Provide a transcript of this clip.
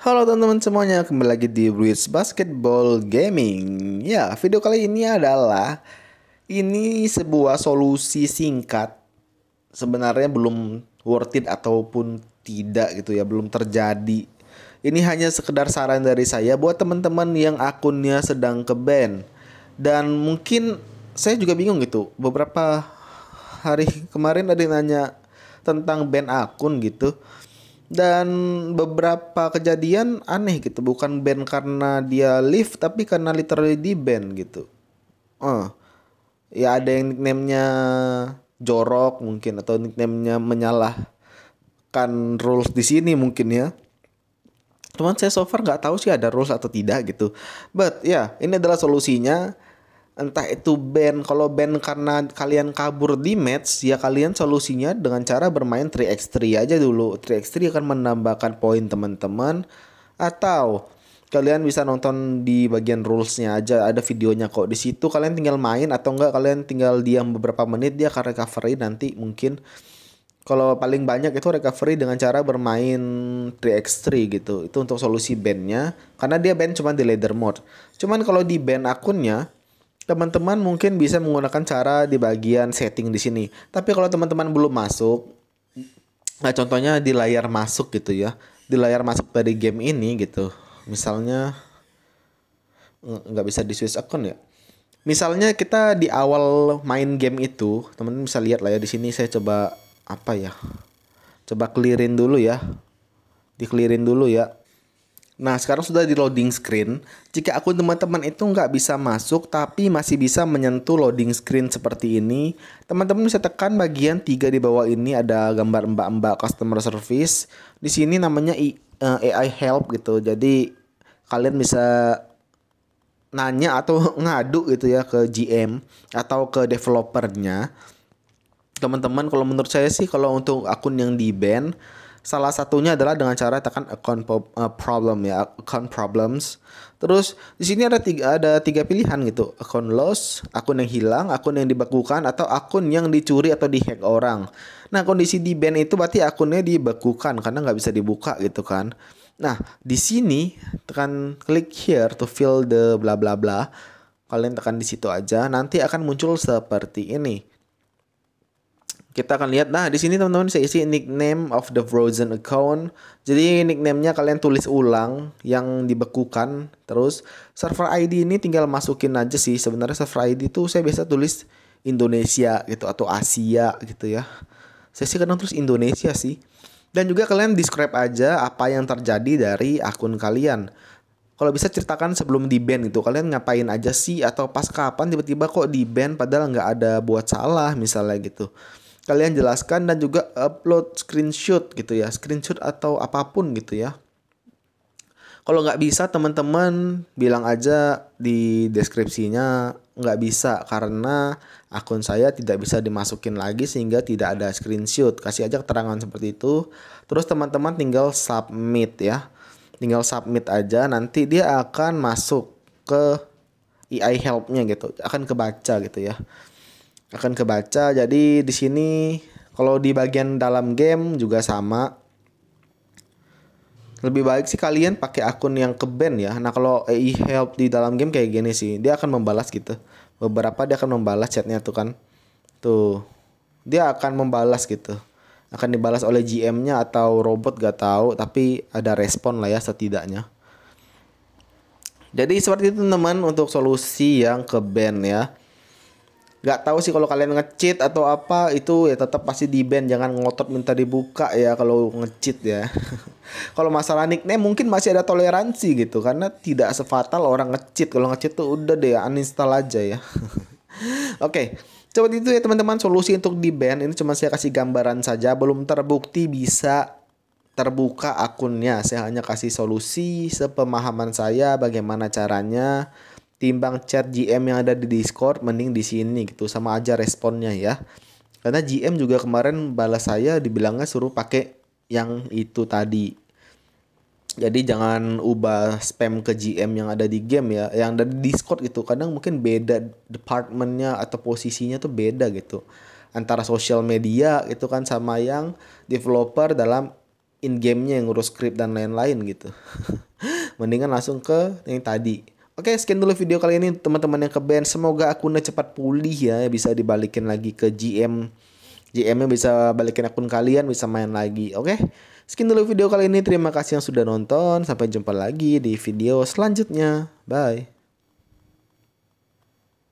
Halo teman-teman semuanya, kembali lagi di Bridge Basketball Gaming. Ya, video kali ini adalah ini sebuah solusi singkat. Sebenarnya belum worth it ataupun tidak gitu ya, belum terjadi. Ini hanya sekedar saran dari saya buat teman-teman yang akunnya sedang ke band. Dan mungkin saya juga bingung gitu. Beberapa hari kemarin ada yang nanya tentang band akun gitu dan beberapa kejadian aneh gitu bukan band karena dia lift tapi karena literally di band gitu uh. ya ada yang nicknamenya jorok mungkin atau nicknamenya menyalahkan rules di sini mungkin ya cuman saya so far nggak tahu sih ada rules atau tidak gitu but ya yeah, ini adalah solusinya entah itu ban kalau ban karena kalian kabur di match ya kalian solusinya dengan cara bermain 3x3 aja dulu 3x3 akan menambahkan poin teman-teman atau kalian bisa nonton di bagian rulesnya aja ada videonya kok di situ kalian tinggal main atau enggak kalian tinggal diam beberapa menit dia akan recovery nanti mungkin kalau paling banyak itu recovery dengan cara bermain 3x3 gitu itu untuk solusi bandnya karena dia band cuma di ladder mode cuman kalau di band akunnya teman-teman mungkin bisa menggunakan cara di bagian setting di sini. Tapi kalau teman-teman belum masuk, nah contohnya di layar masuk gitu ya, di layar masuk dari game ini gitu. Misalnya nggak bisa di switch account ya. Misalnya kita di awal main game itu, teman-teman bisa lihat lah ya di sini saya coba apa ya? Coba clearin dulu ya. Di clearin dulu ya. Nah, sekarang sudah di loading screen. Jika akun teman-teman itu nggak bisa masuk, tapi masih bisa menyentuh loading screen seperti ini, teman-teman bisa tekan bagian tiga di bawah ini ada gambar mbak-mbak customer service. Di sini namanya AI eh, help gitu. Jadi kalian bisa nanya atau ngadu gitu ya ke GM atau ke developernya. Teman-teman, kalau menurut saya sih kalau untuk akun yang di ban Salah satunya adalah dengan cara tekan account eh, problem ya, account problems. Terus di sini ada tiga ada tiga pilihan gitu, account loss, akun yang hilang, akun yang dibekukan atau akun yang dicuri atau dihack orang. Nah kondisi di band itu berarti akunnya dibekukan karena nggak bisa dibuka gitu kan. Nah di sini tekan klik here to fill the bla bla bla. Kalian tekan di situ aja, nanti akan muncul seperti ini kita akan lihat nah di sini teman-teman saya isi nickname of the frozen account jadi nicknamenya kalian tulis ulang yang dibekukan terus server ID ini tinggal masukin aja sih sebenarnya server ID itu saya biasa tulis Indonesia gitu atau Asia gitu ya saya sih kadang terus Indonesia sih dan juga kalian describe aja apa yang terjadi dari akun kalian kalau bisa ceritakan sebelum di band gitu kalian ngapain aja sih atau pas kapan tiba-tiba kok di band padahal nggak ada buat salah misalnya gitu kalian jelaskan dan juga upload screenshot gitu ya screenshot atau apapun gitu ya kalau nggak bisa teman-teman bilang aja di deskripsinya nggak bisa karena akun saya tidak bisa dimasukin lagi sehingga tidak ada screenshot kasih aja keterangan seperti itu terus teman-teman tinggal submit ya tinggal submit aja nanti dia akan masuk ke AI helpnya gitu akan kebaca gitu ya akan kebaca. Jadi di sini kalau di bagian dalam game juga sama. Lebih baik sih kalian pakai akun yang ke ya. Nah kalau AI help di dalam game kayak gini sih, dia akan membalas gitu. Beberapa dia akan membalas chatnya tuh kan. Tuh, dia akan membalas gitu. Akan dibalas oleh GM-nya atau robot gak tahu, tapi ada respon lah ya setidaknya. Jadi seperti itu teman untuk solusi yang ke ya. Gak tahu sih kalau kalian ngecit atau apa itu ya tetap pasti di band jangan ngotot minta dibuka ya kalau ngecit ya kalau masalah nickname mungkin masih ada toleransi gitu karena tidak sefatal orang ngecit kalau ngecit tuh udah deh uninstall aja ya oke okay. Coba itu ya teman-teman solusi untuk di band ini cuma saya kasih gambaran saja belum terbukti bisa terbuka akunnya. Saya hanya kasih solusi sepemahaman saya bagaimana caranya timbang chat GM yang ada di Discord mending di sini gitu sama aja responnya ya. Karena GM juga kemarin balas saya dibilangnya suruh pakai yang itu tadi. Jadi jangan ubah spam ke GM yang ada di game ya, yang ada di Discord gitu. Kadang mungkin beda departmentnya atau posisinya tuh beda gitu. Antara sosial media itu kan sama yang developer dalam in gamenya yang ngurus script dan lain-lain gitu. Mendingan langsung ke yang tadi Oke, sekian dulu video kali ini teman-teman yang ke band. Semoga akunnya cepat pulih ya, bisa dibalikin lagi ke GM. GM-nya bisa balikin akun kalian, bisa main lagi. Oke. Sekian dulu video kali ini. Terima kasih yang sudah nonton. Sampai jumpa lagi di video selanjutnya. Bye.